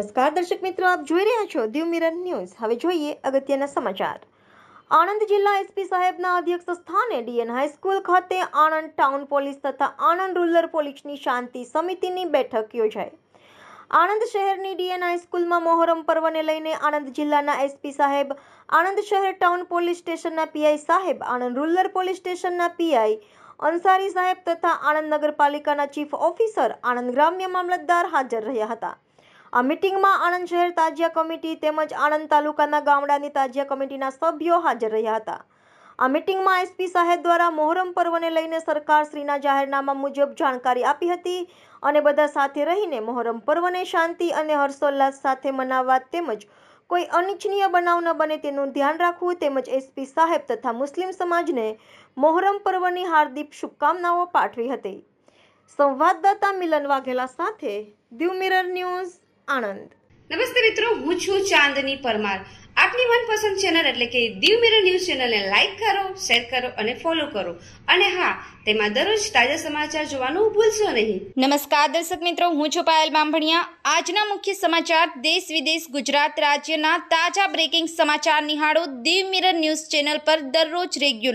નમસ્કાર દર્શક મિત્રો આપ જોઈ રહ્યા છો દીવ મિરર ન્યૂઝ હવે જોઈએ અગત્યના સમાચાર આણંદ જિલ્લા એસપી સાહેબના અધ્યક્ષ સ્થાને ડીએન હાઈસ્કૂલ ખાતે આણંદ ટાઉન પોલીસ તથા આણંદ રૂરલ પોલીસની શાંતિ સમિતિની બેઠક યોજાઈ આણંદ શહેરની ડીએન હાઈસ્કૂલમાં મોહરમ પર્વને લઈને આણંદ જિલ્લાના એસપી સાહેબ આણંદ શહેર ટાઉન પોલીસ સ્ટેશનના પીઆઈ સાહેબ આણંદ રૂરલ પોલીસ સ્ટેશનના પીઆઈ અંસારી સાહેબ તથા આણંદ નગરપાલિકાના ચીફ ઓફિસર આણંદ ગ્રામ્ય મામલતદાર હાજર રહ્યા હતા આ મિટિંગમાં આણંદ શહેર તાજિયા કમિટી તેમજ આણંદ તાલુકાના ગામડાની તાજિયા કમિટીના સભ્યો હાજર રહ્યા હતા આ મિટિંગમાં એસપી સાહેબ દ્વારા મોહરમ પર્વને લઈને સરકારશ્રીના જાહેરનામા મુજબ જાણકારી આપી હતી અને બધા સાથે રહીને મોહરમ પર્વને શાંતિ અને હર્ષોલ્લાસ સાથે મનાવવા તેમજ કોઈ અનિચ્છનીય બનાવ ન બને તેનું ધ્યાન રાખવું તેમજ એસપી સાહેબ તથા મુસ્લિમ સમાજને મોહરમ પર્વની હાર્દિક શુભકામનાઓ પાઠવી હતી સંવાદદાતા મિલન વાઘેલા સાથે દીવ મિરર ન્યૂઝ આણંદ નમસ્તે મિત્રો હું છું ચાંદની પરમાર આપની મનપસંદ ચેનલ એટલે કે દીવ મિરર ન્યૂઝ ચેનલને લાઇક કરો શેર કરો અને ફોલો કરો અને હા તેમાં દરરોજ તાજા સમાચાર જોવાનું ભૂલશો નહીં નમસ્કાર દર્શક મિત્રો હું છું પાયલ બામભણિયા આજના મુખ્ય સમાચાર દેશ વિદેશ ગુજરાત રાજ્યના તાજા બ્રેકિંગ સમાચાર નિહાળો દીવ મિરર ન્યૂઝ ચેનલ પર દરરોજ રેગ્યુલર